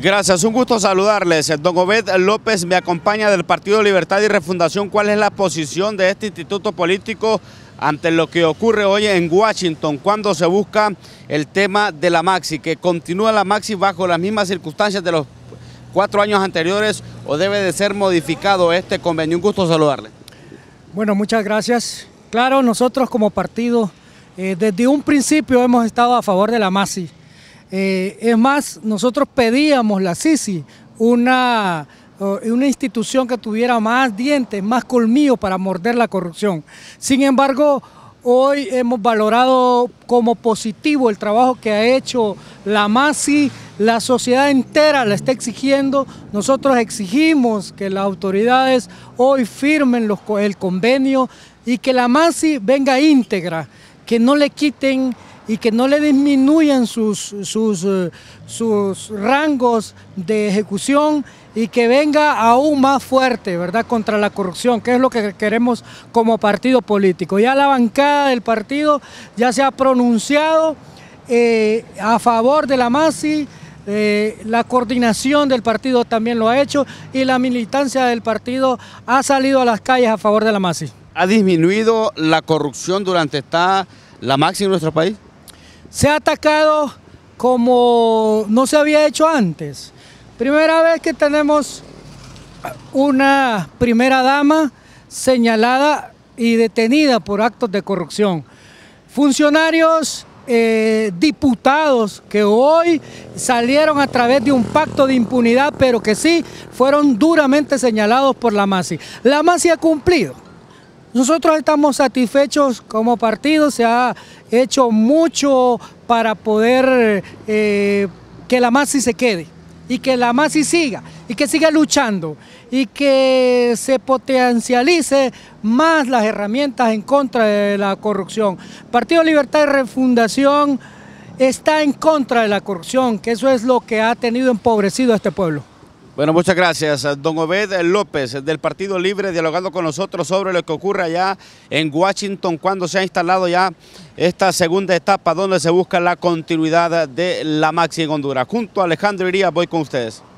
Gracias, un gusto saludarles. Don Obed López me acompaña del Partido Libertad y Refundación. ¿Cuál es la posición de este instituto político ante lo que ocurre hoy en Washington cuando se busca el tema de la Maxi? ¿Que continúa la Maxi bajo las mismas circunstancias de los cuatro años anteriores o debe de ser modificado este convenio? Un gusto saludarle. Bueno, muchas gracias. Claro, nosotros como partido eh, desde un principio hemos estado a favor de la Maxi eh, es más, nosotros pedíamos la CICI una, una institución que tuviera más dientes, más colmillo para morder la corrupción. Sin embargo, hoy hemos valorado como positivo el trabajo que ha hecho la MASI, la sociedad entera la está exigiendo, nosotros exigimos que las autoridades hoy firmen el convenio y que la MASI venga íntegra, que no le quiten y que no le disminuyan sus, sus, eh, sus rangos de ejecución y que venga aún más fuerte, ¿verdad?, contra la corrupción, que es lo que queremos como partido político. Ya la bancada del partido ya se ha pronunciado eh, a favor de la MASI, eh, la coordinación del partido también lo ha hecho y la militancia del partido ha salido a las calles a favor de la MASI. ¿Ha disminuido la corrupción durante esta, la máxima en nuestro país? se ha atacado como no se había hecho antes. Primera vez que tenemos una primera dama señalada y detenida por actos de corrupción. Funcionarios, eh, diputados que hoy salieron a través de un pacto de impunidad, pero que sí fueron duramente señalados por la MASI. La MASI ha cumplido. Nosotros estamos satisfechos como partido, se ha hecho mucho para poder eh, que la MASI se quede y que la MASI siga y que siga luchando y que se potencialice más las herramientas en contra de la corrupción. Partido Libertad y Refundación está en contra de la corrupción, que eso es lo que ha tenido empobrecido a este pueblo. Bueno, muchas gracias. Don Obed López del Partido Libre dialogando con nosotros sobre lo que ocurre allá en Washington cuando se ha instalado ya esta segunda etapa donde se busca la continuidad de la Maxi en Honduras. Junto a Alejandro Iría voy con ustedes.